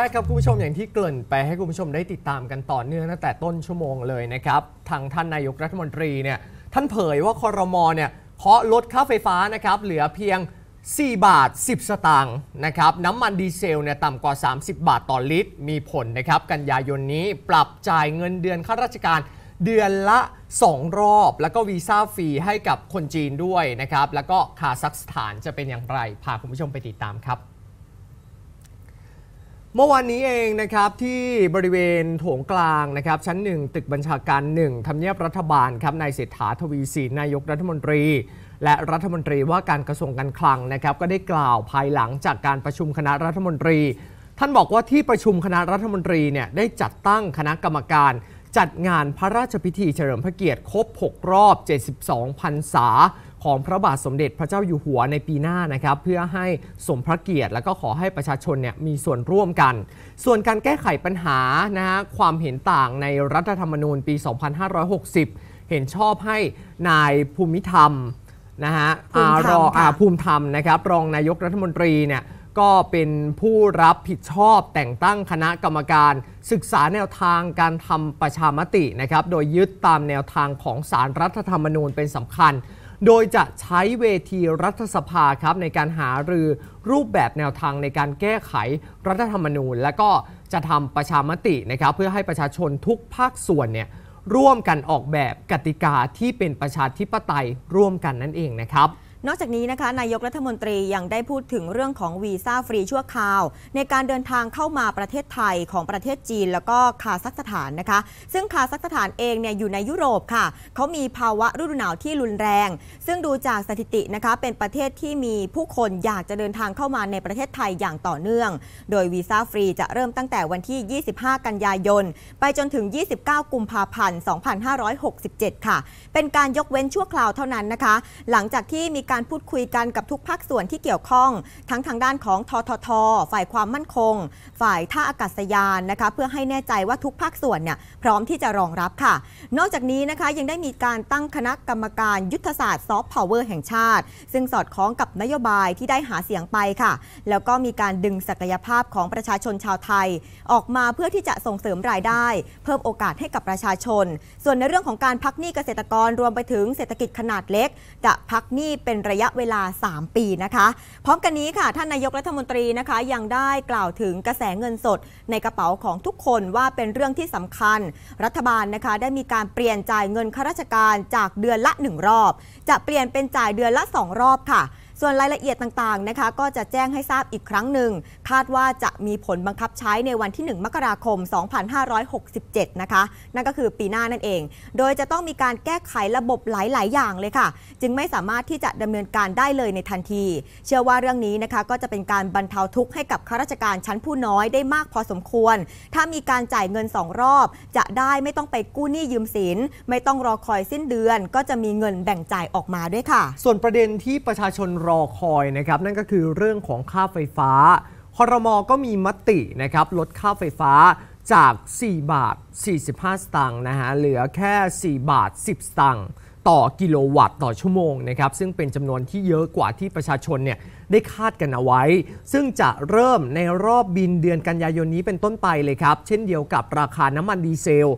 ช่ครับคุณผู้ชมอย่างที่เกริ่นไปให้คุณผู้ชมได้ติดตามกันต่อเนื่องตั้งแต่ต้นชั่วโมงเลยนะครับ ทางท่านนายกรัฐมนตรีเนี่ยท่านเผยว่าคอรมอเนี่ยเคาะลดค่าไฟฟ้านะครับเหลือเพียง 4 บาท 10 สตางค์นะครับน้ำมันดีเซลเนี่ยต่ำกว่า 30 บาทต่อลิตรมีผลนะครับกันยายนนี้ปรับจ่ายเงินเดือนข้าราชการเดือนละ 2 รอบ แล้วก็วีซ่าฟรีให้กับคนจีนด้วยนะครับแล้วก็คาซัคสถานจะเป็นอย่างไรพาคุณผู้ชมไปติดตามครับเมื่อวานนี้เองนะครับที่บริเวณโถงกลางนะครับ ชั้นหนึ่งตึกบัญชาการหนึ่งทำเนียบรัฐบาลครับนายเศรษฐาทวีสินนายกรัฐมนตรี และรัฐมนตรีว่าการกระทรวงการคลังนะครับก็ได้กล่าวภายหลังจากการประชุมคณะรัฐมนตรี ท่านบอกว่าที่ประชุมคณะรัฐมนตรีเนี่ยได้จัดตั้งคณะกรรมการ จัดงานพระราชพิธีเฉลิมพระเกียรติครบ6รอบ 72พรรษาของพระบาทสมเด็จพระเจ้าอยู่หัวในปีหน้านะครับเพื่อให้สมพระเกียรติ และก็ขอให้ประชาชนเนี่ยมีส่วนร่วมกัน ส่วนการแก้ไขปัญหานะฮะความเห็นต่างในรัฐธรรมนูญปี 2560 เห็นชอบให้นายภูมิธรรมนะฮะอารออาภูมิธรรมนะครับ รองนายกรัฐมนตรีเนี่ยก็เป็นผู้รับผิดชอบแต่งตั้งคณะกรรมการศึกษาแนวทางการทำประชามตินะครับโดยยึดตามแนวทางของสารรัฐธรรมนูญเป็นสำคัญโดยจะใช้เวทีรัฐสภาครับในการหารือรูปแบบแนวทางในการแก้ไขรัฐธรรมนูญ และก็จะทำประชามตินะครับ เพื่อให้ประชาชนทุกภาคส่วนเนี่ยร่วมกันออกแบบกติกาที่เป็นประชาธิปไตยร่วมกันนั่นเองนะครับนอกจากนี้นะคะ นายกรัฐมนตรียังได้พูดถึงเรื่องของวีซ่าฟรีชั่วคราวในการเดินทางเข้ามาประเทศไทยของประเทศจีน แล้วก็คาซัคสถานนะคะ ซึ่งคาซัคสถานเองเนี่ยอยู่ในยุโรปค่ะเขามีภาวะฤดูหนาวที่รุนแรง ซึ่งดูจากสถิตินะคะเป็นประเทศที่มีผู้คนอยากจะเดินทางเข้ามาในประเทศไทยอย่างต่อเนื่อง โดยวีซ่าฟรีจะเริ่มตั้งแต่วันที่ 25 กันยายนไปจนถึง 29 กุมภาพันธ์ 2567 ค่ะ เป็นการยกเว้นชั่วคราวเท่านั้นนะคะ หลังจากที่มีการพูดคุยกันกับทุกภาคส่วนที่เกี่ยวข้อง ทั้งทางด้านของททท ฝ่ายความมั่นคง ฝ่ายท่าอากาศยานนะคะเพื่อให้แน่ใจว่าทุกภาคส่วนเนี่ยพร้อมที่จะรองรับค่ะ นอกจากนี้นะคะยังได้มีการตั้งคณะกรรมการยุทธศาสตร์ซอฟต์พาวเวอร์แห่งชาติ ซึ่งสอดคล้องกับนโยบายที่ได้หาเสียงไปค่ะ แล้วก็มีการดึงศักยภาพของประชาชนชาวไทย ออกมาเพื่อที่จะส่งเสริมรายได้ เพิ่มโอกาสให้กับประชาชน ส่วนในเรื่องของการพักหนี้เกษตรกรรวมไปถึงเศรษฐกิจขนาดเล็ก จะพักหนี้เป็นระยะเวลา 3 ปีนะคะพร้อมกันนี้ค่ะท่านนายกรัฐมนตรีนะคะ ยังได้กล่าวถึงกระแสเงินสด ในกระเป๋าของทุกคนว่าเป็นเรื่องที่สำคัญ รัฐบาลนะคะ ได้มีการเปลี่ยนจ่ายเงินข้าราชการจากเดือนละ 1 รอบจะเปลี่ยนเป็นจ่ายเดือนละ 2 รอบค่ะส่วนรายละเอียดต่าง ๆนะคะ ก็จะแจ้งให้ทราบอีกครั้งหนึ่ง คาดว่าจะมีผลบังคับใช้ในวันที่ 1 มกราคม 2567นะคะนั่นก็คือปีหน้านั่นเอง โดยจะต้องมีการแก้ไขระบบหลายๆ อย่างเลยค่ะ จึงไม่สามารถที่จะดำเนินการได้เลยในทันที เชื่อว่าเรื่องนี้นะคะก็จะเป็นการบรรเทาทุกข์ ให้กับข้าราชการชั้นผู้น้อยได้มากพอสมควร ถ้ามีการจ่ายเงิน2รอบ จะได้ไม่ต้องไปกู้หนี้ยืมสิน ไม่ต้องรอคอยสิ้นเดือน ก็จะมีเงินแบ่งจ่ายออกมาด้วยค่ะ ส่วนประเด็นที่ประชาชนรรอคอยนะครับนั่นก็คือเรื่องของค่าไฟฟ้า คอรมอก็มีมตินะครับลดค่าไฟฟ้าจาก 4 บาท 45 สตางค์นะฮะเหลือแค่ 4 บาท 10 สตางค์ต่อกิโลวัตต์ต่อชั่วโมงนะครับซึ่งเป็นจำนวนที่เยอะกว่าที่ประชาชนเนี่ยได้คาดกันเอาไว้ ซึ่งจะเริ่มในรอบบินเดือนกันยายนนี้เป็นต้นไปเลยครับเช่นเดียวกับราคาน้ำมันดีเซล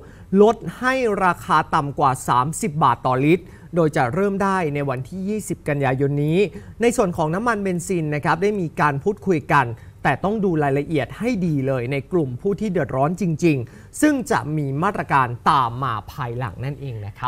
ลดให้ราคาต่ำกว่า 30 บาทต่อลิตร โดยจะเริ่มได้ในวันที่ 20 กันยายนนี้ ในส่วนของน้ำมันเบนซินนะครับ ได้มีการพูดคุยกัน แต่ต้องดูรายละเอียดให้ดีเลยในกลุ่มผู้ที่เดือดร้อนจริง ๆ ซึ่งจะมีมาตรการตามมาภายหลังนั่นเองนะครับ